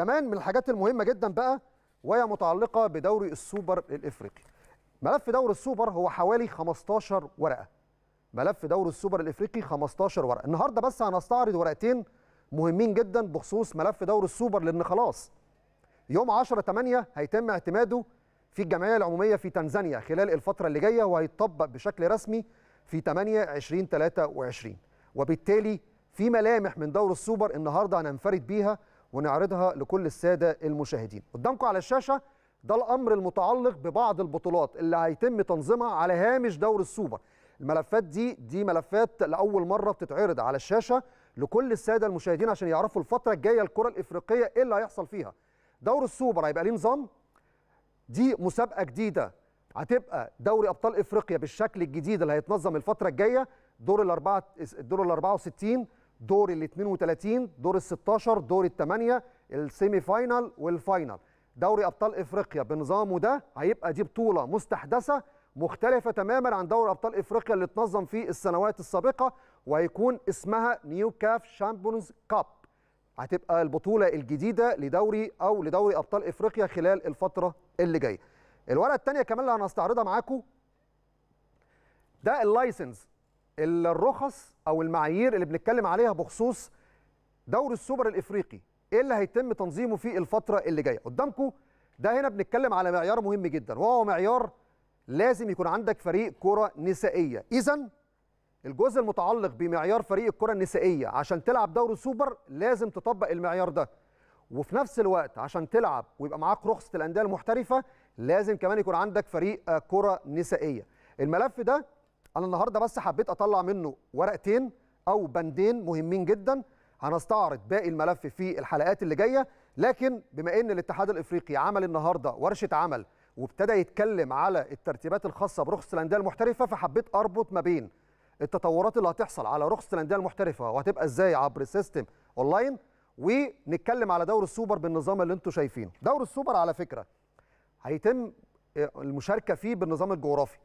كمان من الحاجات المهمه جدا بقى وهي متعلقه بدوري السوبر الافريقي ملف دوري السوبر هو حوالي 15 ورقه ملف دوري السوبر الافريقي 15 ورقه النهارده بس هنستعرض ورقتين مهمين جدا بخصوص ملف دوري السوبر لان خلاص يوم 10 8 هيتم اعتماده في الجمعيه العموميه في تنزانيا خلال الفتره اللي جايه وهيتطبق بشكل رسمي في 8 20 23 وبالتالي في ملامح من دور السوبر النهارده هننفرد بيها ونعرضها لكل الساده المشاهدين قدامكم على الشاشه ده الامر المتعلق ببعض البطولات اللي هيتم تنظيمها على هامش دور السوبر الملفات دي دي ملفات لاول مره بتتعرض على الشاشه لكل الساده المشاهدين عشان يعرفوا الفتره الجايه الكره الافريقيه ايه اللي هيحصل فيها دور السوبر هيبقى ليه نظام دي مسابقه جديده هتبقى دوري ابطال افريقيا بالشكل الجديد اللي هيتنظم الفتره الجايه دور الاربعه الدور ال 64 دور ال 32 دور ال 16 دور الثمانيه السيمي فاينل والفاينل دوري ابطال افريقيا بنظامه ده هيبقى دي بطوله مستحدثه مختلفه تماما عن دوري ابطال افريقيا اللي اتنظم في السنوات السابقه وهيكون اسمها نيو كاف شامبيونز كاب هتبقى البطوله الجديده لدوري او لدوري ابطال افريقيا خلال الفتره اللي جايه الورقه الثانيه كمان اللي هنستعرضها معاكم ده اللايسنس الرخص او المعايير اللي بنتكلم عليها بخصوص دوري السوبر الافريقي ايه اللي هيتم تنظيمه في الفتره اللي جايه قدامكم ده هنا بنتكلم على معيار مهم جدا وهو معيار لازم يكون عندك فريق كره نسائيه اذا الجزء المتعلق بمعيار فريق الكره النسائيه عشان تلعب دوري السوبر لازم تطبق المعيار ده وفي نفس الوقت عشان تلعب ويبقى معاك رخصه الانديه المحترفه لازم كمان يكون عندك فريق آه، كره نسائيه الملف ده انا النهارده بس حبيت اطلع منه ورقتين او بندين مهمين جدا هنستعرض باقي الملف في الحلقات اللي جايه لكن بما ان الاتحاد الافريقي عمل النهارده ورشه عمل وابتدى يتكلم على الترتيبات الخاصه برخص الانديه المحترفه فحبيت اربط ما بين التطورات اللي هتحصل على رخصه الانديه المحترفه وهتبقى ازاي عبر سيستم اونلاين ونتكلم على دور السوبر بالنظام اللي انتم شايفينه دور السوبر على فكره هيتم المشاركه فيه بالنظام الجغرافي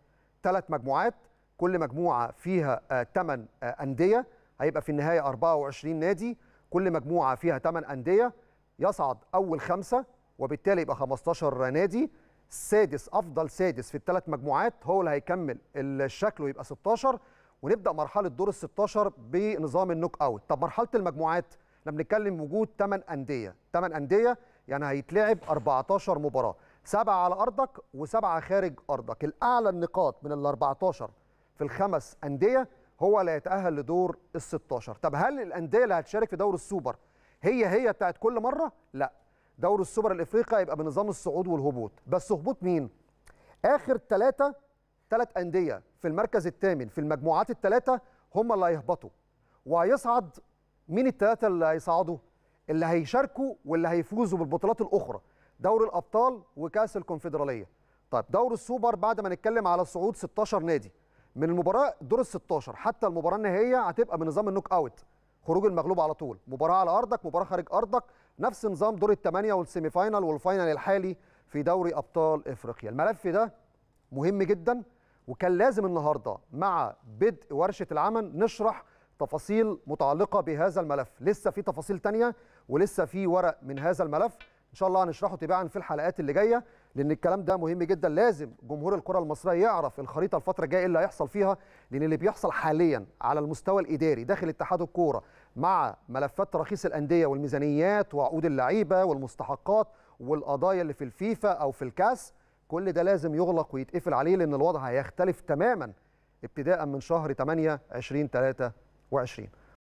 ثلاث مجموعات كل مجموعه فيها 8 آه، آه، انديه هيبقى في النهايه 24 نادي كل مجموعه فيها 8 انديه يصعد اول خمسه وبالتالي يبقى 15 نادي سادس افضل سادس في الثلاث مجموعات هو اللي هيكمل الشكل ويبقى 16 ونبدا مرحله دور ال 16 بنظام النوك اوت طب مرحله المجموعات احنا بنتكلم وجود 8 انديه 8 انديه يعني هيتلعب 14 مباراه سبعة على ارضك وسبعة خارج ارضك الاعلى النقاط من ال 14 في الخمس أندية هو اللي هيتأهل لدور ال 16 طب هل الأندية اللي هتشارك في دوري السوبر هي هي بتاعت كل مرة؟ لا دوري السوبر الافريقي هيبقى بنظام الصعود والهبوط بس هبوط مين اخر ثلاثه ثلاث انديه في المركز الثامن في المجموعات الثلاثه هم اللي هيهبطوا وهيصعد مين الثلاثه اللي هيصعدوا اللي هيشاركوا واللي هيفوزوا بالبطولات الاخرى دوري الابطال وكاس الكونفدراليه طيب دوري السوبر بعد ما نتكلم على صعود 16 نادي من المباراه دور ال 16 حتى المباراه النهائيه هتبقى بنظام النوك اوت خروج المغلوب على طول مباراه على ارضك مباراه خارج ارضك نفس نظام دور الثمانيه والسيمي فاينل والفاينل الحالي في دوري ابطال افريقيا الملف ده مهم جدا وكان لازم النهارده مع بدء ورشه العمل نشرح تفاصيل متعلقه بهذا الملف لسه في تفاصيل تانية ولسه في ورق من هذا الملف ان شاء الله هنشرحه تباعا في الحلقات اللي جايه لان الكلام ده مهم جدا لازم جمهور الكره المصريه يعرف الخريطه الفتره الجايه إيه اللي هيحصل فيها لان اللي بيحصل حاليا على المستوى الاداري داخل اتحاد الكوره مع ملفات تراخيص الانديه والميزانيات وعقود اللعيبه والمستحقات والقضايا اللي في الفيفا او في الكاس كل ده لازم يغلق ويتقفل عليه لان الوضع هيختلف تماما ابتداء من شهر 8 2023